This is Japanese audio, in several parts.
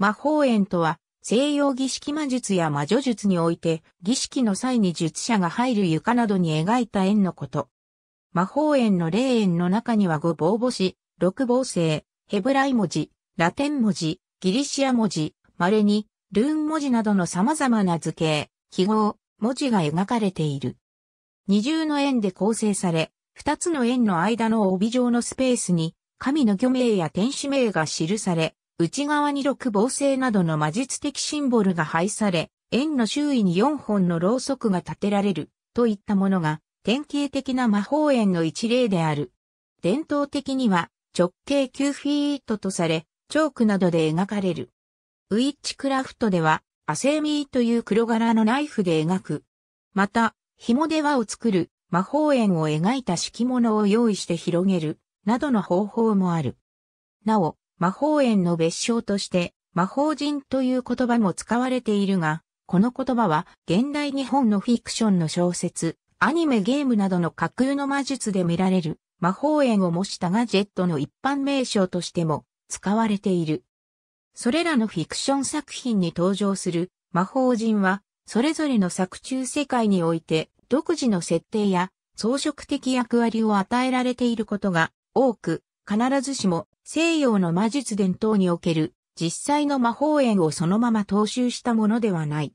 魔法園とは、西洋儀式魔術や魔女術において、儀式の際に術者が入る床などに描いた円のこと。魔法園の霊園の中には五棒星、六棒星、ヘブライ文字、ラテン文字、ギリシア文字、稀に、ルーン文字などの様々な図形、記号、文字が描かれている。二重の円で構成され、二つの円の間の帯状のスペースに、神の御名や天使名が記され、内側に六芒星などの魔術的シンボルが配され、円の周囲に四本のろうそくが立てられる、といったものが、典型的な魔法円の一例である。伝統的には、直径9フィートとされ、チョークなどで描かれる。ウィッチクラフトでは、アセミーという黒柄のナイフで描く。また、紐で輪を作る、魔法円を描いた敷物を用意して広げる、などの方法もある。なお、魔法園の別称として、魔法人という言葉も使われているが、この言葉は現代日本のフィクションの小説、アニメゲームなどの架空の魔術で見られる魔法園を模したガジェットの一般名称としても使われている。それらのフィクション作品に登場する魔法人は、それぞれの作中世界において独自の設定や装飾的役割を与えられていることが多く、必ずしも西洋の魔術伝統における実際の魔法園をそのまま踏襲したものではない。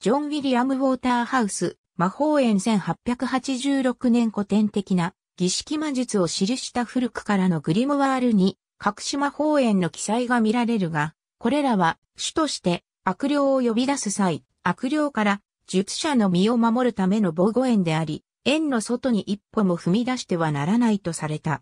ジョン・ウィリアム・ウォーターハウス、魔法園1886年古典的な儀式魔術を記した古くからのグリムワールに隠し魔法園の記載が見られるが、これらは主として悪霊を呼び出す際、悪霊から術者の身を守るための防護園であり、園の外に一歩も踏み出してはならないとされた。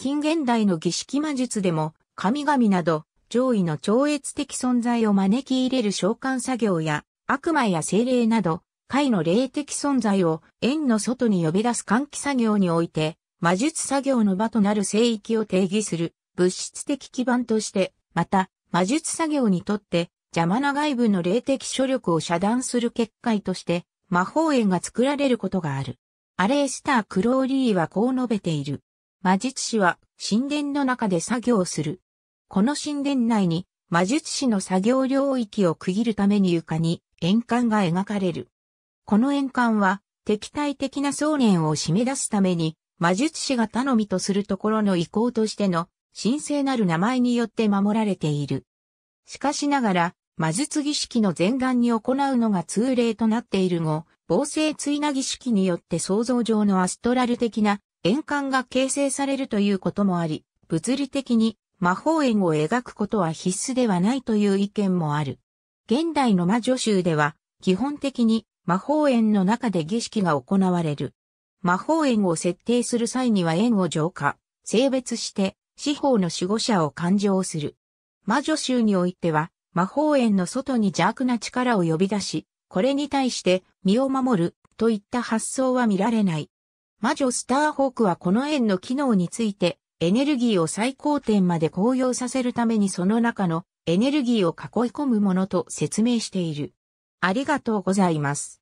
近現代の儀式魔術でも、神々など、上位の超越的存在を招き入れる召喚作業や、悪魔や精霊など、会の霊的存在を縁の外に呼び出す換気作業において、魔術作業の場となる聖域を定義する物質的基盤として、また、魔術作業にとって邪魔な外部の霊的諸力を遮断する結界として、魔法縁が作られることがある。アレースター・クローリーはこう述べている。魔術師は神殿の中で作業する。この神殿内に魔術師の作業領域を区切るために床に円環が描かれる。この円環は敵対的な想念を締め出すために魔術師が頼みとするところの意向としての神聖なる名前によって守られている。しかしながら魔術儀式の前段に行うのが通例となっている後、防星追な儀式によって想像上のアストラル的な円環が形成されるということもあり、物理的に魔法円を描くことは必須ではないという意見もある。現代の魔女集では、基本的に魔法円の中で儀式が行われる。魔法円を設定する際には円を浄化、性別して、司法の守護者を勘定する。魔女集においては、魔法円の外に邪悪な力を呼び出し、これに対して身を守るといった発想は見られない。魔女スターホークはこの円の機能について、エネルギーを最高点まで高揚させるためにその中のエネルギーを囲い込むものと説明している。ありがとうございます。